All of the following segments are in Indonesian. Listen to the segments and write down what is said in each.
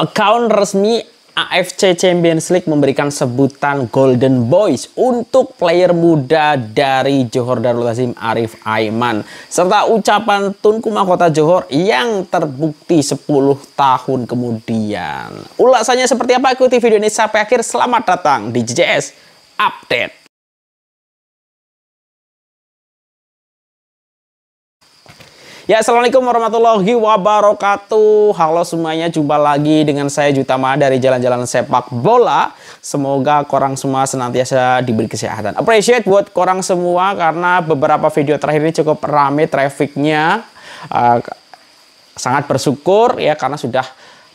Account resmi AFC Champions League memberikan sebutan Golden Boys untuk player muda dari Johor Darul Azim Arif Aiman serta ucapan Tunku Mahkota Johor yang terbukti 10 tahun kemudian. Ulasannya seperti apa? Ikuti video ini sampai akhir. Selamat datang di JJS Update. Ya, Assalamualaikum warahmatullahi wabarakatuh. Halo semuanya, jumpa lagi dengan saya Juta Jutama dari Jalan-Jalan Sepak Bola. Semoga korang semua senantiasa diberi kesehatan. Appreciate buat korang semua karena beberapa video terakhir ini cukup ramai trafficnya. Uh, sangat bersyukur ya karena sudah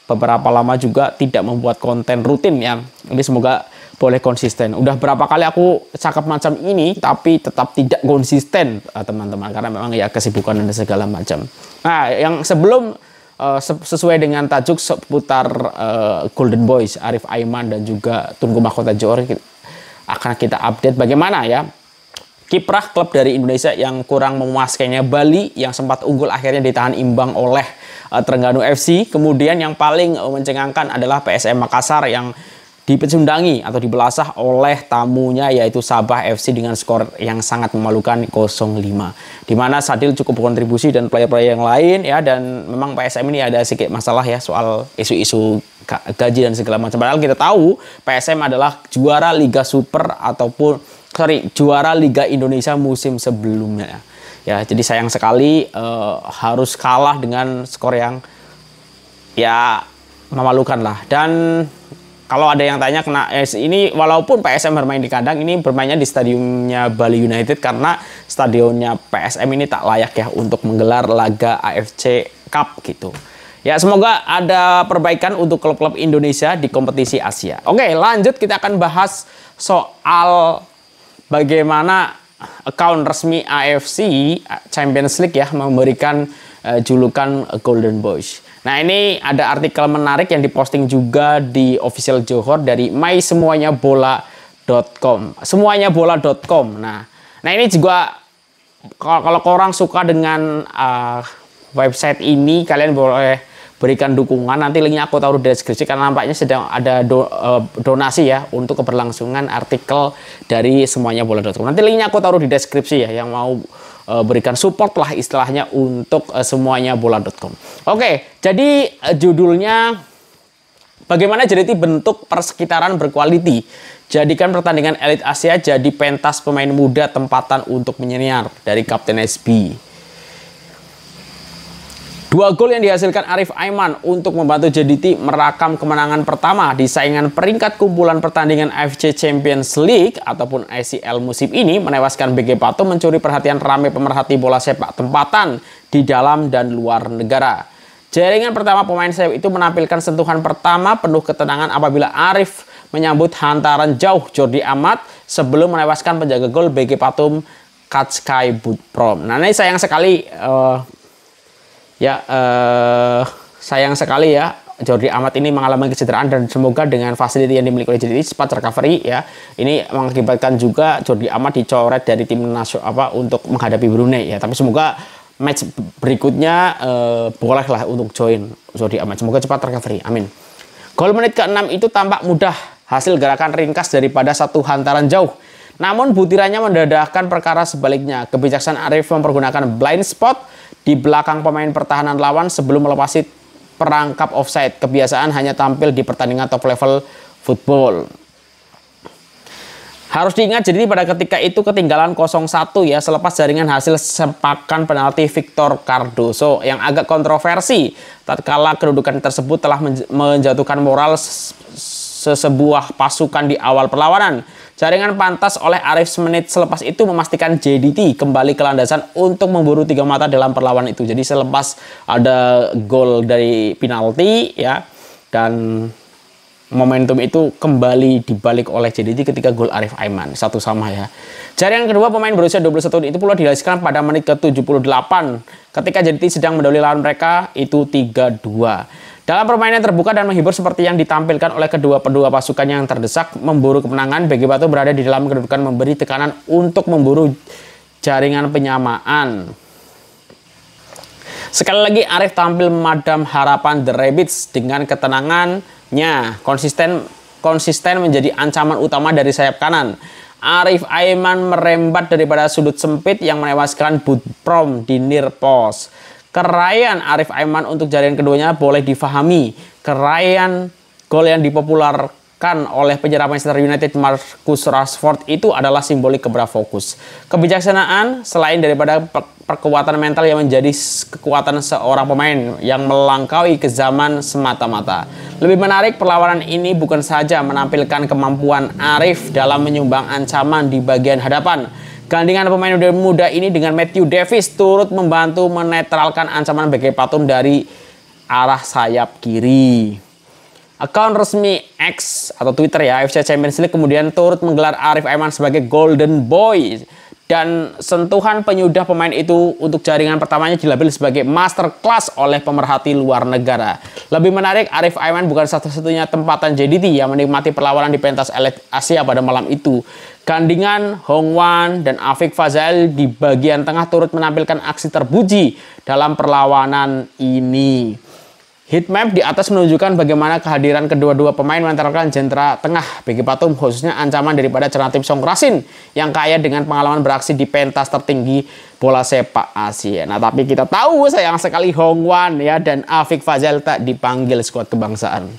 beberapa lama juga tidak membuat konten rutin ya. Ini semoga boleh konsisten. Udah berapa kali aku cakap macam ini, tapi tetap tidak konsisten, eh, teman-teman. Karena memang ya kesibukan dan segala macam. Nah, yang sebelum eh, sesuai dengan tajuk seputar eh, Golden Boys, Arif Aiman dan juga tunggu Mahkota Johor akan kita update bagaimana ya kiprah klub dari Indonesia yang kurang memuaskannya Bali yang sempat unggul akhirnya ditahan imbang oleh Terengganu FC. Kemudian yang paling mencengangkan adalah PSM Makassar yang dipecundangi atau dibelasah oleh tamunya yaitu Sabah FC dengan skor yang sangat memalukan 0-5. Dimana Sadil cukup berkontribusi dan player-player yang lain ya dan memang PSM ini ada sedikit masalah ya soal isu-isu gaji dan segala macam. Padahal kita tahu PSM adalah juara Liga Super ataupun sorry juara Liga Indonesia musim sebelumnya. Ya, jadi sayang sekali uh, harus kalah dengan skor yang ya memalukan lah dan kalau ada yang tanya kena eh, ini walaupun PSM bermain di kandang ini bermainnya di stadionnya Bali United karena stadionnya PSM ini tak layak ya untuk menggelar laga AFC Cup gitu. Ya semoga ada perbaikan untuk klub-klub Indonesia di kompetisi Asia. Oke lanjut kita akan bahas soal bagaimana account resmi AFC Champions League ya memberikan eh, julukan Golden Boys. Nah ini ada artikel menarik yang diposting juga di official Johor dari mysemuanyabola.com semuanyabola.com nah nah ini juga kalau, kalau orang suka dengan uh, website ini kalian boleh berikan dukungan nanti linknya aku taruh di deskripsi karena nampaknya sedang ada do, uh, donasi ya untuk keberlangsungan artikel dari semuanyabola.com nanti linknya aku taruh di deskripsi ya yang mau uh, berikan support lah istilahnya untuk uh, semuanya bola.com. Oke, jadi eh, judulnya bagaimana jadi bentuk persekitaran berkualiti. Jadikan pertandingan elit Asia jadi pentas pemain muda tempatan untuk menyenyar dari Kapten SB. Dua gol yang dihasilkan Arif Aiman untuk membantu JDT merakam kemenangan pertama di saingan peringkat kumpulan pertandingan AFC Champions League ataupun ACL musim ini menewaskan BG Pato mencuri perhatian ramai pemerhati bola sepak tempatan di dalam dan luar negara. Jaringan pertama pemain sayap itu menampilkan sentuhan pertama penuh ketenangan apabila Arif menyambut hantaran jauh Jordi Amat sebelum menewaskan penjaga gol BG Patum Katskai Budprom. Nah ini sayang sekali uh, Ya, eh, sayang sekali ya Jordi Amat ini mengalami kecederaan dan semoga dengan fasiliti yang dimiliki oleh Jordi cepat recovery ya. Ini mengakibatkan juga Jordi Amat dicoret dari tim nasional apa untuk menghadapi Brunei ya. Tapi semoga match berikutnya eh, bolehlah untuk join Jordi Amat. Semoga cepat recovery. Amin. Gol menit ke-6 itu tampak mudah hasil gerakan ringkas daripada satu hantaran jauh. Namun butirannya mendadahkan perkara sebaliknya. Kebijaksanaan Arif mempergunakan blind spot di belakang pemain pertahanan lawan sebelum melepasi perangkap offside. Kebiasaan hanya tampil di pertandingan top level football. Harus diingat jadi pada ketika itu ketinggalan 0-1 ya selepas jaringan hasil sepakan penalti Victor Cardoso yang agak kontroversi tatkala kedudukan tersebut telah menjatuhkan moral sesebuah pasukan di awal perlawanan. Jaringan pantas oleh Arif semenit selepas itu memastikan JDT kembali ke landasan untuk memburu tiga mata dalam perlawanan itu. Jadi selepas ada gol dari penalti ya dan momentum itu kembali dibalik oleh JDT ketika gol Arif Aiman. Satu sama ya. Jaringan kedua pemain berusia 21 tahun itu pula dihasilkan pada menit ke-78 ketika JDT sedang mendahului lawan mereka itu 3-2. Dalam permainan terbuka dan menghibur seperti yang ditampilkan oleh kedua kedua pasukan yang terdesak memburu kemenangan, BG Batu berada di dalam kedudukan memberi tekanan untuk memburu jaringan penyamaan. Sekali lagi Arif tampil memadam harapan The Rabbits dengan ketenangannya, konsisten konsisten menjadi ancaman utama dari sayap kanan. Arif Aiman merembat daripada sudut sempit yang menewaskan Budprom di near post. Keraian Arif Aiman untuk jaringan keduanya boleh difahami. Keraian gol yang dipopularkan oleh penyerang Manchester United Marcus Rashford itu adalah simbolik keberapa fokus. Kebijaksanaan selain daripada perkuatan mental yang menjadi kekuatan seorang pemain yang melangkaui ke zaman semata-mata. Lebih menarik perlawanan ini bukan saja menampilkan kemampuan Arif dalam menyumbang ancaman di bagian hadapan, Gandingan pemain muda ini dengan Matthew Davis turut membantu menetralkan ancaman BG Patum dari arah sayap kiri. Akun resmi X atau Twitter ya AFC Champions League kemudian turut menggelar Arif Aiman sebagai Golden Boy dan sentuhan penyudah pemain itu untuk jaringan pertamanya dilabel sebagai masterclass oleh pemerhati luar negara. Lebih menarik, Arif Aiman bukan satu-satunya tempatan JDT yang menikmati perlawanan di pentas elit Asia pada malam itu. Gandingan, Wan dan Afik Fazal di bagian tengah turut menampilkan aksi terpuji dalam perlawanan ini. Heatmap di atas menunjukkan bagaimana kehadiran kedua-dua pemain mengantarkan jentera tengah bagi Patum khususnya ancaman daripada cerna tim Songkrasin yang kaya dengan pengalaman beraksi di pentas tertinggi bola sepak Asia. Nah tapi kita tahu sayang sekali Hongwan ya dan Afik Fazal tak dipanggil skuad kebangsaan.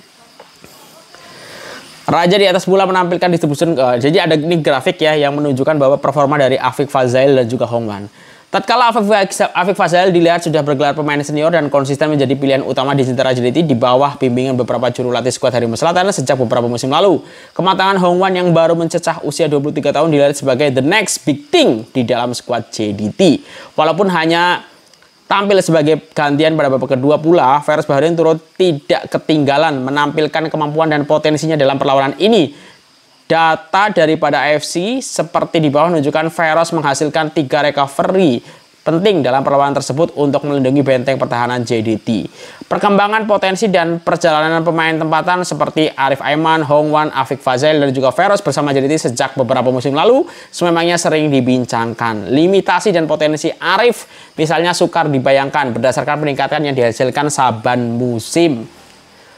Raja di atas bola menampilkan distribution uh, jadi ada ini grafik ya yang menunjukkan bahwa performa dari Afik Fazail dan juga Hongwan. Tatkala Afif Fazal dilihat sudah bergelar pemain senior dan konsisten menjadi pilihan utama di Cintara Jeliti di bawah bimbingan beberapa juru latih skuad Harimau Selatan sejak beberapa musim lalu. Kematangan Hong Wan yang baru mencecah usia 23 tahun dilihat sebagai the next big thing di dalam skuad JDT. Walaupun hanya tampil sebagai gantian pada babak kedua pula, Ferris Baharin turut tidak ketinggalan menampilkan kemampuan dan potensinya dalam perlawanan ini. Data daripada AFC seperti di bawah menunjukkan Veros menghasilkan tiga recovery penting dalam perlawanan tersebut untuk melindungi benteng pertahanan JDT. Perkembangan potensi dan perjalanan pemain tempatan seperti Arif Aiman, Hong Wan, Afik Fazel, dan juga Veros bersama JDT sejak beberapa musim lalu sememangnya sering dibincangkan. Limitasi dan potensi Arif misalnya sukar dibayangkan berdasarkan peningkatan yang dihasilkan saban musim.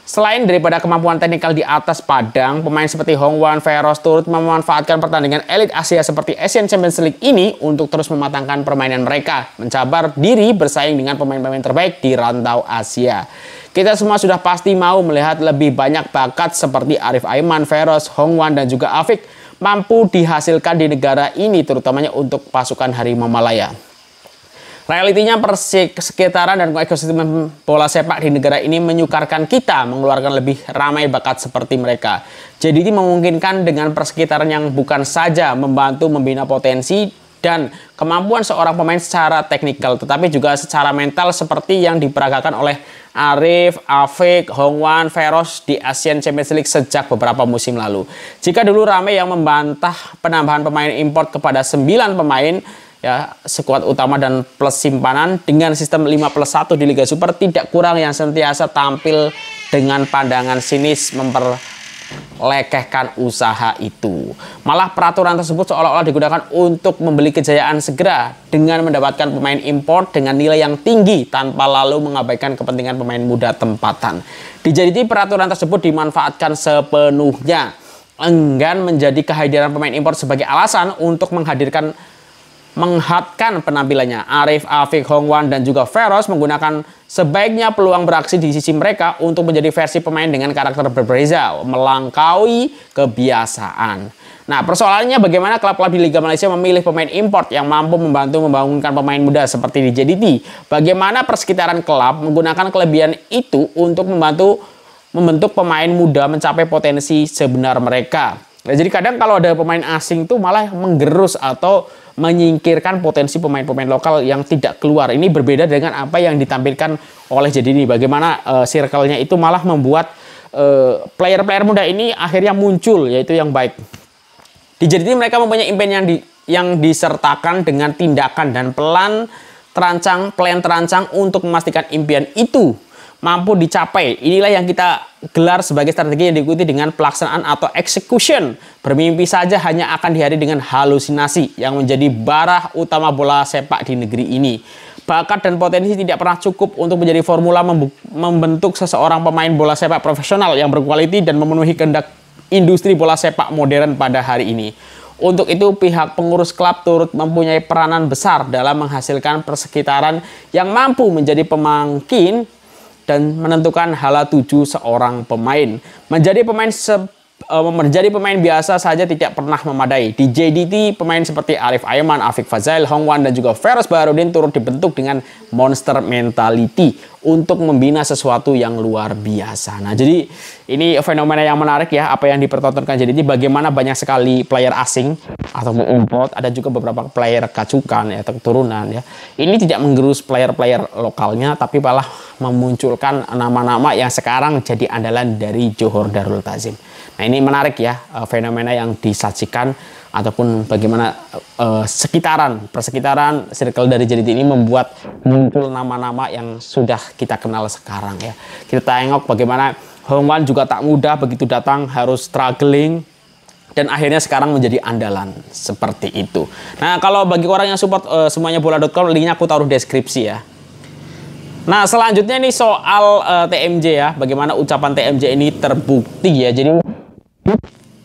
Selain daripada kemampuan teknikal di atas padang, pemain seperti Hong Wan, Feroz turut memanfaatkan pertandingan elit Asia seperti Asian Champions League ini untuk terus mematangkan permainan mereka, mencabar diri bersaing dengan pemain-pemain terbaik di rantau Asia. Kita semua sudah pasti mau melihat lebih banyak bakat seperti Arif Aiman, Feroz, Wan dan juga Afik mampu dihasilkan di negara ini terutamanya untuk pasukan Harimau Malaya. Realitinya persekitaran dan ekosistem bola sepak di negara ini menyukarkan kita mengeluarkan lebih ramai bakat seperti mereka. Jadi ini memungkinkan dengan persekitaran yang bukan saja membantu membina potensi dan kemampuan seorang pemain secara teknikal tetapi juga secara mental seperti yang diperagakan oleh Arif, Afik, Hongwan, Feroz di Asian Champions League sejak beberapa musim lalu. Jika dulu ramai yang membantah penambahan pemain import kepada 9 pemain, ya skuad utama dan plus simpanan dengan sistem 5 plus 1 di Liga Super tidak kurang yang sentiasa tampil dengan pandangan sinis lekehkan usaha itu. Malah peraturan tersebut seolah-olah digunakan untuk membeli kejayaan segera dengan mendapatkan pemain import dengan nilai yang tinggi tanpa lalu mengabaikan kepentingan pemain muda tempatan. Dijadikan peraturan tersebut dimanfaatkan sepenuhnya enggan menjadi kehadiran pemain import sebagai alasan untuk menghadirkan menghatkan penampilannya. Arif, Afik, Hongwan, dan juga Feroz menggunakan sebaiknya peluang beraksi di sisi mereka untuk menjadi versi pemain dengan karakter berbeza, melangkaui kebiasaan. Nah, persoalannya bagaimana klub-klub di Liga Malaysia memilih pemain import yang mampu membantu membangunkan pemain muda seperti di JDT. Bagaimana persekitaran klub menggunakan kelebihan itu untuk membantu membentuk pemain muda mencapai potensi sebenar mereka. Nah, jadi kadang kalau ada pemain asing tuh malah menggerus atau menyingkirkan potensi pemain-pemain lokal yang tidak keluar. Ini berbeda dengan apa yang ditampilkan oleh jadi ini bagaimana uh, circle-nya itu malah membuat player eh, player-player muda ini akhirnya muncul yaitu yang baik. Di jadi mereka mempunyai impian yang di, yang disertakan dengan tindakan dan pelan terancang, plan terancang untuk memastikan impian itu mampu dicapai. Inilah yang kita gelar sebagai strategi yang diikuti dengan pelaksanaan atau execution. Bermimpi saja hanya akan dihadiri dengan halusinasi yang menjadi barah utama bola sepak di negeri ini. Bakat dan potensi tidak pernah cukup untuk menjadi formula membentuk seseorang pemain bola sepak profesional yang berkualiti dan memenuhi kehendak industri bola sepak modern pada hari ini. Untuk itu pihak pengurus klub turut mempunyai peranan besar dalam menghasilkan persekitaran yang mampu menjadi pemangkin dan menentukan hala tuju seorang pemain. Menjadi pemain uh, menjadi pemain biasa saja tidak pernah memadai. Di JDT, pemain seperti Arif Ayman, Afik Fazail, Hongwan, dan juga Ferus Baharudin turut dibentuk dengan monster mentality untuk membina sesuatu yang luar biasa. Nah, jadi ini fenomena yang menarik ya, apa yang dipertontonkan jadi ini bagaimana banyak sekali player asing atau import, ada juga beberapa player kacukan ya, keturunan ya. Ini tidak menggerus player-player lokalnya, tapi malah memunculkan nama-nama yang sekarang jadi andalan dari Johor Darul Tazim. Nah ini menarik ya eh, fenomena yang disajikan ataupun bagaimana uh, sekitaran persekitaran circle dari jadi ini membuat muncul nama-nama yang sudah kita kenal sekarang ya. Kita tengok bagaimana Hongwan juga tak mudah begitu datang harus struggling dan akhirnya sekarang menjadi andalan seperti itu. Nah kalau bagi orang yang support uh, semuanya bola.com linknya aku taruh deskripsi ya. Nah selanjutnya ini soal uh, TMJ ya, bagaimana ucapan TMJ ini terbukti ya. Jadi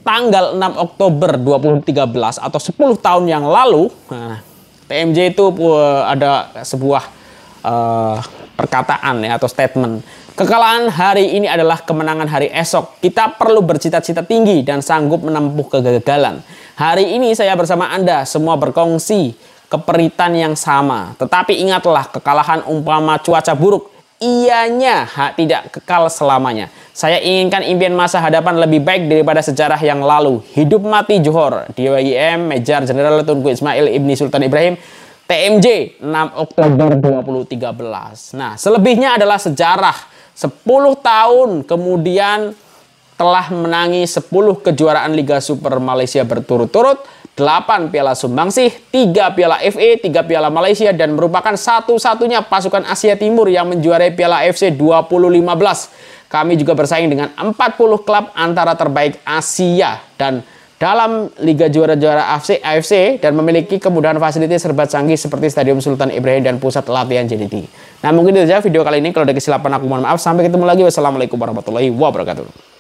tanggal 6 Oktober 2013 atau 10 tahun yang lalu, nah, TMJ itu eh, ada sebuah uh, perkataan ya atau statement. Kekalahan hari ini adalah kemenangan hari esok. Kita perlu bercita-cita tinggi dan sanggup menempuh kegagalan. Hari ini saya bersama Anda semua berkongsi keperitan yang sama. Tetapi ingatlah kekalahan umpama cuaca buruk. Ianya tidak kekal selamanya. Saya inginkan impian masa hadapan lebih baik daripada sejarah yang lalu. Hidup mati Johor, DWIM, Major Jenderal Tunku Ismail Ibni Sultan Ibrahim, TMJ 6 Oktober 2013. Nah, selebihnya adalah sejarah 10 tahun kemudian telah menangi 10 kejuaraan Liga Super Malaysia berturut-turut, 8 Piala Sumbangsih, 3 Piala FA, 3 Piala Malaysia dan merupakan satu-satunya pasukan Asia Timur yang menjuarai Piala FC 2015 kami juga bersaing dengan 40 klub antara terbaik Asia dan dalam Liga Juara-Juara AFC, AFC dan memiliki kemudahan fasilitas serba canggih seperti Stadium Sultan Ibrahim dan Pusat Latihan JDT. Nah mungkin itu saja video kali ini. Kalau ada kesilapan aku mohon maaf. Sampai ketemu lagi. Wassalamualaikum warahmatullahi wabarakatuh.